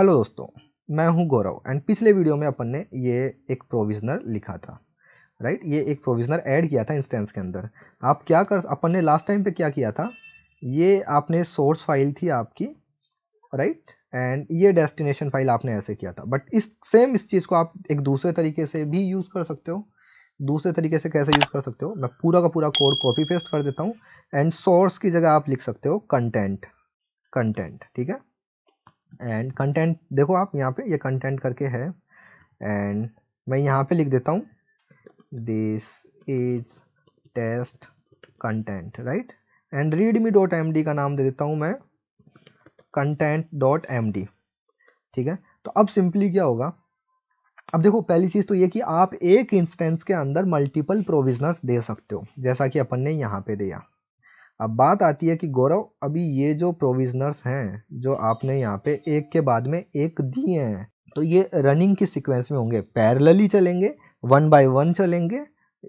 hello दोस्तों मैं हूं गौरव एंड पिछले वीडियो में अपन ने ये एक प्रोविजनर लिखा था राइट ये एक प्रोविजनर ऐड किया था इंस्टेंस के अंदर आप क्या कर अपन ने लास्ट टाइम पे क्या किया था ये आपने सोर्स फाइल थी आपकी राइट एंड ये डेस्टिनेशन फाइल आपने ऐसे किया था बट इस सेम इस चीज़ को आप एक दूसरे तरीके से भी यूज़ कर सकते हो दूसरे तरीके से कैसे यूज़ कर सकते हो मैं पूरा का पूरा कोड कॉपी पेस्ट कर देता हूँ एंड सोर्स की जगह आप लिख सकते हो कंटेंट कंटेंट ठीक है एंड कंटेंट देखो आप यहाँ पे ये यह कंटेंट करके है एंड मैं यहाँ पे लिख देता हूँ this is test content right and readme dot M D का नाम दे देता हूँ मैं कंटेंट डॉट एम डी ठीक है तो अब सिंपली क्या होगा अब देखो पहली चीज़ तो ये कि आप एक इंस्टेंस के अंदर मल्टीपल प्रोविजनर्स दे सकते हो जैसा कि अपन ने यहाँ पे दिया अब बात आती है कि गौरव अभी ये जो प्रोविजनर्स हैं जो आपने यहाँ पे एक के बाद में एक दिए हैं तो ये रनिंग की सिक्वेंस में होंगे पैरलली चलेंगे वन बाय वन चलेंगे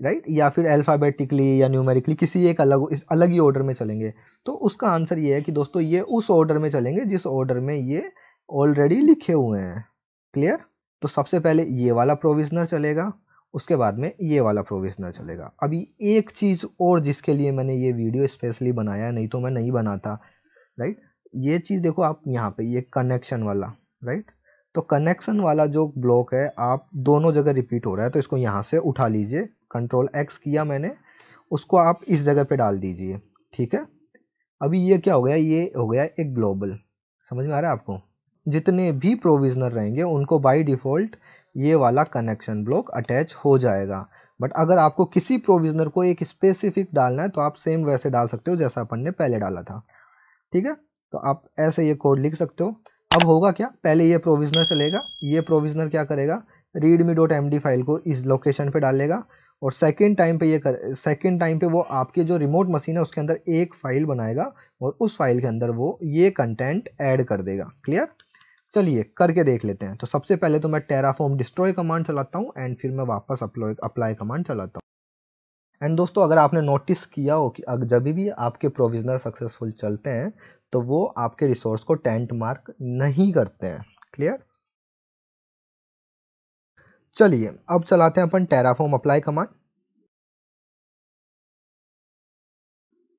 राइट या फिर अल्फ़ाबेटिकली या न्यूमेरिकली किसी एक अलग अलग ही ऑर्डर में चलेंगे तो उसका आंसर ये है कि दोस्तों ये उस ऑर्डर में चलेंगे जिस ऑर्डर में ये ऑलरेडी लिखे हुए हैं क्लियर तो सबसे पहले ये वाला प्रोविजनर चलेगा उसके बाद में ये वाला प्रोविजनर चलेगा अभी एक चीज़ और जिसके लिए मैंने ये वीडियो स्पेशली बनाया नहीं तो मैं नहीं बनाता राइट ये चीज़ देखो आप यहाँ पे ये कनेक्शन वाला राइट तो कनेक्शन वाला जो ब्लॉक है आप दोनों जगह रिपीट हो रहा है तो इसको यहाँ से उठा लीजिए कंट्रोल एक्स किया मैंने उसको आप इस जगह पे डाल दीजिए ठीक है अभी ये क्या हो गया ये हो गया एक ग्लोबल समझ में आ रहा है आपको जितने भी प्रोविजनर रहेंगे उनको बाय डिफ़ॉल्ट ये वाला कनेक्शन ब्लॉक अटैच हो जाएगा बट अगर आपको किसी प्रोविजनर को एक स्पेसिफिक डालना है तो आप सेम वैसे डाल सकते हो जैसा अपन ने पहले डाला था ठीक है तो आप ऐसे ये कोड लिख सकते हो अब होगा क्या पहले ये प्रोविजनर चलेगा ये प्रोविजनर क्या करेगा readme dot M D file को इस लोकेशन पे डालेगा और सेकेंड टाइम पे ये कर सेकेंड टाइम पे वो आपके जो रिमोट मशीन है उसके अंदर एक फ़ाइल बनाएगा और उस फाइल के अंदर वो ये कंटेंट ऐड कर देगा क्लियर चलिए करके देख लेते हैं तो सबसे पहले तो मैं टेराफॉर्म डिस्ट्रॉय कमांड चलाता हूँ एंड फिर मैं वापस अप्लाई अप्लाई कमांड चलाता हूँ एंड दोस्तों अगर आपने नोटिस किया हो कि जब भी आपके प्रोविजनर सक्सेसफुल चलते हैं तो वो आपके रिसोर्स को टेंट मार्क नहीं करते हैं क्लियर चलिए अब चलाते हैं अपन टेराफॉर्म अप्लाई कमांड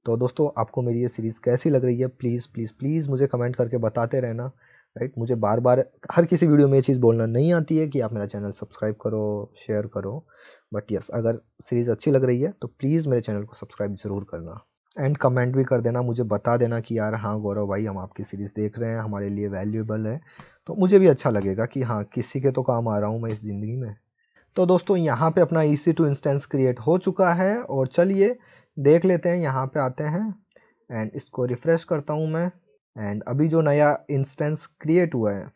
तो दोस्तों आपको मेरी ये सीरीज़ कैसी लग रही है प्लीज़ प्लीज़ प्लीज़ मुझे कमेंट करके बताते रहना राइट मुझे बार बार हर किसी वीडियो में ये चीज़ बोलना नहीं आती है कि आप मेरा चैनल सब्सक्राइब करो शेयर करो बट यस अगर सीरीज़ अच्छी लग रही है तो प्लीज़ मेरे चैनल को सब्सक्राइब ज़रूर करना एंड कमेंट भी कर देना मुझे बता देना कि यार हाँ गौरव भाई हम आपकी सीरीज़ देख रहे हैं हमारे लिए वैल्यूएबल है तो मुझे भी अच्छा लगेगा कि हाँ किसी के तो काम आ रहा हूँ मैं इस ज़िंदगी में तो दोस्तों यहाँ पे अपना E C two instance create हो चुका है और चलिए देख लेते हैं यहाँ पे आते हैं एंड इसको रिफ़्रेश करता हूँ मैं एंड अभी जो नया इंस्टेंस क्रिएट हुआ है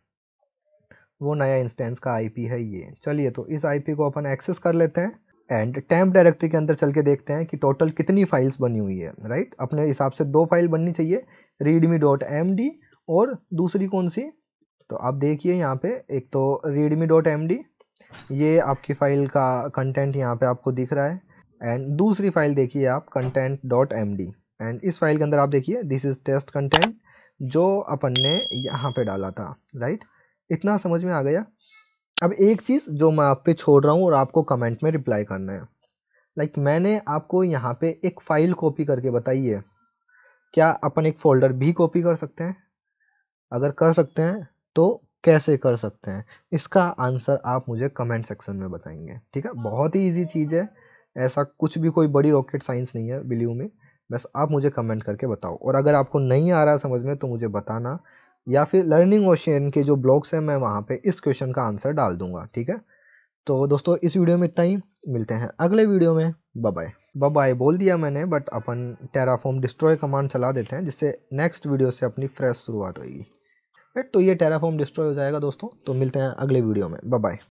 वो नया इंस्टेंस का आईपी है ये चलिए तो इस आईपी को अपन एक्सेस कर लेते हैं एंड टैम्प डायरेक्टरी के अंदर चल के देखते हैं कि टोटल कितनी फाइल्स बनी हुई है राइट अपने हिसाब से दो फाइल बननी चाहिए रीडमी डॉट एम डी और दूसरी कौन सी तो आप देखिए यहाँ पे एक तो रीडमी डॉट एम डी ये आपकी फ़ाइल का कंटेंट यहाँ पे आपको दिख रहा है एंड दूसरी फाइल देखिए आप content dot M D and इस फाइल के अंदर आप देखिए दिस इज़ टेस्ट कंटेंट जो अपन ने यहाँ पे डाला था राइट इतना समझ में आ गया अब एक चीज़ जो मैं आप पे छोड़ रहा हूँ और आपको कमेंट में रिप्लाई करना है लाइक like, मैंने आपको यहाँ पे एक फ़ाइल कॉपी करके बताई है क्या अपन एक फ़ोल्डर भी कॉपी कर सकते हैं अगर कर सकते हैं तो कैसे कर सकते हैं इसका आंसर आप मुझे कमेंट सेक्शन में बताएंगे ठीक है बहुत ही ईजी चीज़ है ऐसा कुछ भी कोई बड़ी रॉकेट साइंस नहीं है बिलीव में बस आप मुझे कमेंट करके बताओ और अगर आपको नहीं आ रहा समझ में तो मुझे बताना या फिर लर्निंग ओशियन के जो ब्लॉग्स हैं मैं वहाँ पे इस क्वेश्चन का आंसर डाल दूंगा ठीक है तो दोस्तों इस वीडियो में इतना ही मिलते हैं अगले वीडियो में बाय बाय बोल दिया मैंने बट अपन टेराफॉर्म डिस्ट्रॉय कमांड चला देते हैं जिससे नेक्स्ट वीडियो से अपनी फ्रेश शुरुआत होगी तो ये टेराफॉर्म डिस्ट्रॉय हो जाएगा दोस्तों तो मिलते हैं अगले वीडियो में बाय